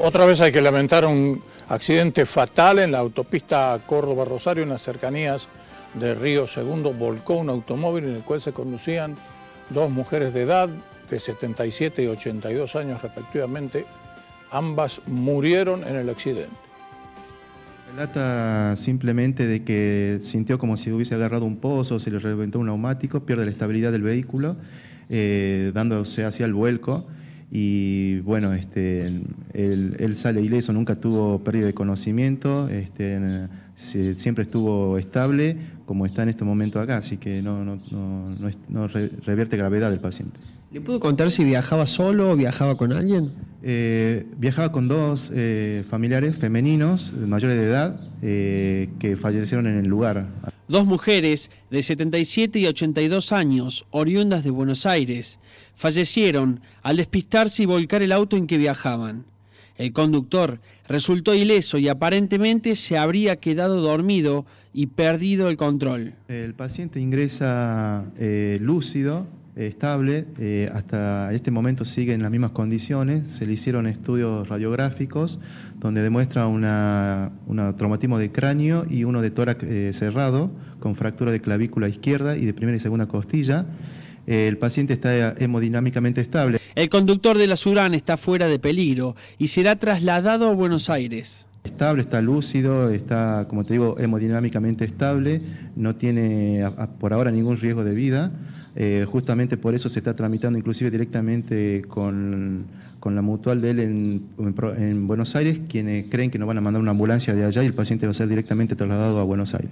Otra vez hay que lamentar un accidente fatal en la autopista Córdoba-Rosario, en las cercanías de Río Segundo. Volcó un automóvil en el cual se conducían dos mujeres de edad de 77 y 82 años respectivamente. Ambas murieron en el accidente. Relata simplemente de que sintió como si hubiese agarrado un pozo, se le reventó un neumático, pierde la estabilidad del vehículo, eh, dándose hacia el vuelco y bueno, este, él, sale ileso, nunca tuvo pérdida de conocimiento, este, siempre estuvo estable como está en este momento acá, así que no, no, revierte gravedad del paciente. ¿Le puedo contar si viajaba solo o viajaba con alguien? Eh, viajaba con dos eh, familiares femeninos mayores de edad eh, que fallecieron en el lugar dos mujeres de 77 y 82 años, oriundas de Buenos Aires, fallecieron al despistarse y volcar el auto en que viajaban. El conductor resultó ileso y aparentemente se habría quedado dormido y perdido el control. El paciente ingresa eh, lúcido, estable, eh, hasta este momento sigue en las mismas condiciones, se le hicieron estudios radiográficos donde demuestra un traumatismo de cráneo y uno de tórax eh, cerrado con fractura de clavícula izquierda y de primera y segunda costilla. El paciente está hemodinámicamente estable. El conductor de la Surán está fuera de peligro y será trasladado a Buenos Aires estable, está lúcido, está, como te digo, hemodinámicamente estable, no tiene por ahora ningún riesgo de vida. Eh, justamente por eso se está tramitando inclusive directamente con, la mutual de él en, en Buenos Aires, quienes creen que nos van a mandar una ambulancia de allá y el paciente va a ser directamente trasladado a Buenos Aires.